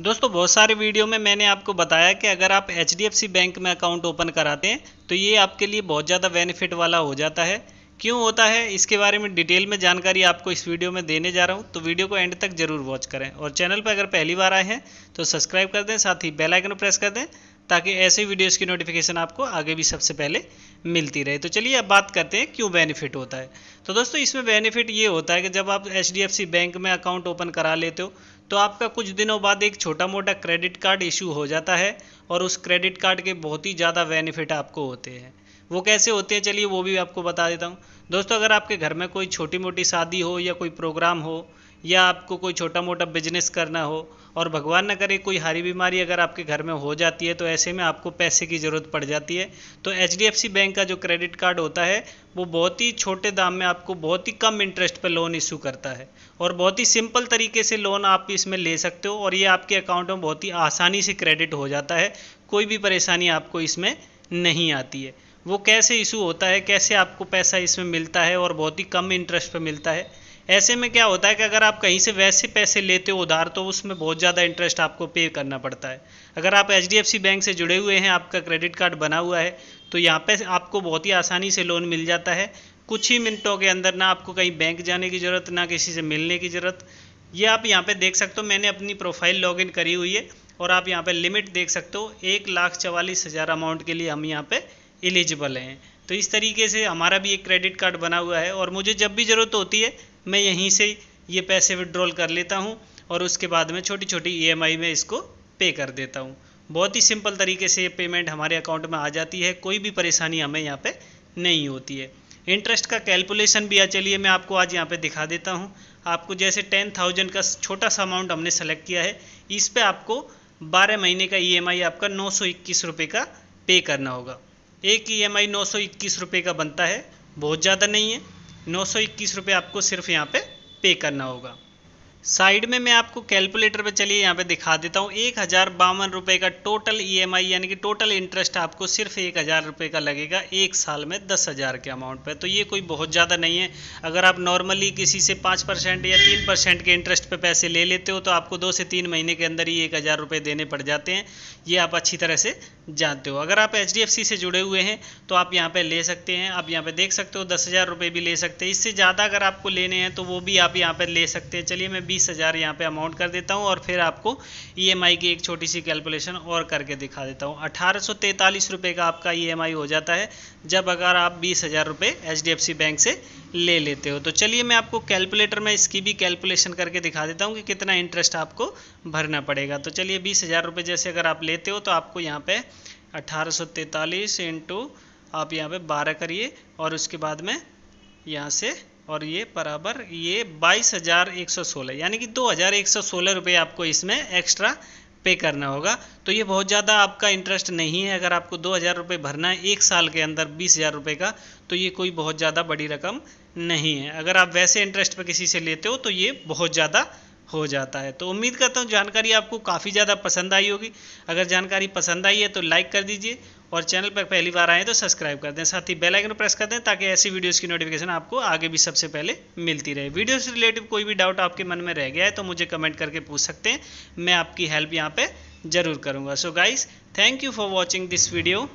दोस्तों बहुत सारे वीडियो में मैंने आपको बताया कि अगर आप एच बैंक में अकाउंट ओपन कराते हैं तो ये आपके लिए बहुत ज़्यादा बेनिफिट वाला हो जाता है क्यों होता है इसके बारे में डिटेल में जानकारी आपको इस वीडियो में देने जा रहा हूँ तो वीडियो को एंड तक जरूर वॉच करें और चैनल पर अगर पहली बार आए हैं तो सब्सक्राइब कर दें साथ ही बेलाइकन प्रेस कर दें ताकि ऐसे वीडियोस की नोटिफिकेशन आपको आगे भी सबसे पहले मिलती रहे तो चलिए अब बात करते हैं क्यों बेनिफिट होता है तो दोस्तों इसमें बेनिफिट ये होता है कि जब आप एच बैंक में अकाउंट ओपन करा लेते हो तो आपका कुछ दिनों बाद एक छोटा मोटा क्रेडिट कार्ड इशू हो जाता है और उस क्रेडिट कार्ड के बहुत ही ज़्यादा बेनिफिट आपको होते हैं वो कैसे होते हैं चलिए वो भी आपको बता देता हूँ दोस्तों अगर आपके घर में कोई छोटी मोटी शादी हो या कोई प्रोग्राम हो या आपको कोई छोटा मोटा बिजनेस करना हो और भगवान न करे कोई हारी बीमारी अगर आपके घर में हो जाती है तो ऐसे में आपको पैसे की ज़रूरत पड़ जाती है तो एच बैंक का जो क्रेडिट कार्ड होता है वो बहुत ही छोटे दाम में आपको बहुत ही कम इंटरेस्ट पर लोन इशू करता है और बहुत ही सिंपल तरीके से लोन आप इसमें ले सकते हो और ये आपके अकाउंट में बहुत ही आसानी से क्रेडिट हो जाता है कोई भी परेशानी आपको इसमें नहीं आती है वो कैसे इशू होता है कैसे आपको पैसा इसमें मिलता है और बहुत ही कम इंटरेस्ट पर मिलता है ऐसे में क्या होता है कि अगर आप कहीं से वैसे पैसे लेते हो उधार तो उसमें बहुत ज़्यादा इंटरेस्ट आपको पे करना पड़ता है अगर आप एच बैंक से जुड़े हुए हैं आपका क्रेडिट कार्ड बना हुआ है तो यहाँ पर आपको बहुत ही आसानी से लोन मिल जाता है कुछ ही मिनटों के अंदर ना आपको कहीं बैंक जाने की ज़रूरत ना किसी से मिलने की ज़रूरत ये आप यहाँ पे देख सकते हो मैंने अपनी प्रोफाइल लॉगिन करी हुई है और आप यहाँ पे लिमिट देख सकते हो एक लाख चवालीस हज़ार अमाउंट के लिए हम यहाँ पे एलिजिबल हैं तो इस तरीके से हमारा भी एक क्रेडिट कार्ड बना हुआ है और मुझे जब भी ज़रूरत होती है मैं यहीं से ये पैसे विड्रॉल कर लेता हूँ और उसके बाद में छोटी छोटी ई e में इसको पे कर देता हूँ बहुत ही सिंपल तरीके से ये पेमेंट हमारे अकाउंट में आ जाती है कोई भी परेशानी हमें यहाँ पे नहीं होती है इंटरेस्ट का कैलकुलेशन भी आ चलिए मैं आपको आज यहाँ पे दिखा देता हूँ आपको जैसे टेन थाउजेंड का छोटा सा अमाउंट हमने सेलेक्ट किया है इस पर आपको बारह महीने का ई e आपका नौ सौ इक्कीस रुपये का पे करना होगा एक ई एम आई नौ सौ इक्कीस रुपये का बनता है बहुत ज़्यादा नहीं है नौ सौ इक्कीस रुपये आपको सिर्फ यहाँ पे पे करना होगा साइड में मैं आपको कैलकुलेटर पे चलिए यहाँ पे दिखा देता हूँ एक हज़ार बावन रुपये का टोटल ईएमआई e यानी कि टोटल इंटरेस्ट आपको सिर्फ एक हज़ार रुपये का लगेगा एक साल में दस हज़ार के अमाउंट पे तो ये कोई बहुत ज़्यादा नहीं है अगर आप नॉर्मली किसी से पाँच परसेंट या तीन परसेंट के इंटरेस्ट पे पैसे ले लेते हो तो आपको दो से तीन महीने के अंदर ही एक हज़ार रुपये देने पड़ जाते हैं ये आप अच्छी तरह से जानते हो अगर आप एच से जुड़े हुए हैं तो आप यहाँ पर ले सकते हैं आप यहाँ पर देख सकते हो दस हज़ार भी ले सकते हैं इससे ज़्यादा अगर आपको लेने हैं तो वो भी आप यहाँ पर ले सकते हैं चलिए मैं बीस हज़ार यहाँ पर अमाउंट कर देता हूँ और फिर आपको ई e की एक छोटी सी कैलकुलेशन और करके दिखा देता हूँ अठारह रुपए का आपका ई e हो जाता है जब अगर आप बीस हज़ार रुपये एच बैंक से ले लेते हो तो चलिए मैं आपको कैलकुलेटर में इसकी भी कैलकुलेशन करके दिखा देता हूँ कि कितना इंटरेस्ट आपको भरना पड़ेगा तो चलिए बीस हज़ार रुपये जैसे अगर आप लेते हो तो आपको यहाँ पे अठारह सौ तैंतालीस इंटू आप यहाँ पे बारह करिए और उसके बाद में यहाँ से और ये बराबर ये बाईस हज़ार एक सौ सोलह यानी कि दो हज़ार एक सौ सोलह रुपये आपको इसमें एक्स्ट्रा पे करना होगा तो ये बहुत ज़्यादा आपका इंटरेस्ट नहीं है अगर आपको दो हज़ार रुपये भरना है एक साल के अंदर बीस हज़ार रुपये का तो ये कोई बहुत ज़्यादा बड़ी रकम नहीं है अगर आप वैसे इंटरेस्ट पर किसी से लेते हो तो ये बहुत ज़्यादा हो जाता है तो उम्मीद करता हूँ जानकारी आपको काफ़ी ज़्यादा पसंद आई होगी अगर जानकारी पसंद आई है तो लाइक कर दीजिए और चैनल पर पहली बार आए तो सब्सक्राइब कर दें साथ ही बेल आइकन प्रेस कर दें ताकि ऐसी वीडियोस की नोटिफिकेशन आपको आगे भी सबसे पहले मिलती रहे वीडियो से रिलेटिव कोई भी डाउट आपके मन में रह गया है तो मुझे कमेंट करके पूछ सकते हैं मैं आपकी हेल्प यहाँ पर ज़रूर करूँगा so guys thank you for watching this video